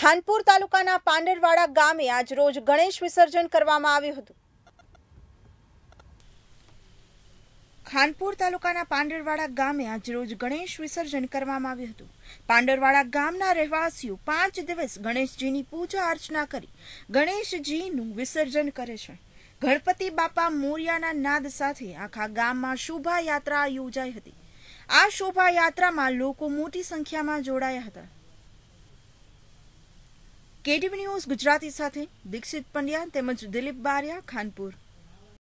ખાનપુર તાલુકાના પાંડરવાડા ગામે આજ રોજ ગણેશ વિસર્જન કરવામાં આવ્યું હતું ખાનપુર તાલુકાના પાંડરવાડા ગામે આજ રોજ ગણેશ વિસર્જન કરવામાં આવ્યું હતું પાંડરવાડા ગામના રહેવાસીઓ પાંચ દિવસ ગણેશજીની પૂજા અર્ચના કરી ગણેશજીનું વિસર્જન કરે છે ગણપતિ બાપા મોરિયાના નાદ સાથે આખા ગામમાં શોભાયાત્રા યોજાઈ હતી આ શોભાયાત્રામાં લોકો મોટી સંખ્યામાં જોડાયા હતા केटीवी न्यूज गुजराती साथ दीक्षित पंडिया दिलीप बारिया खानपुर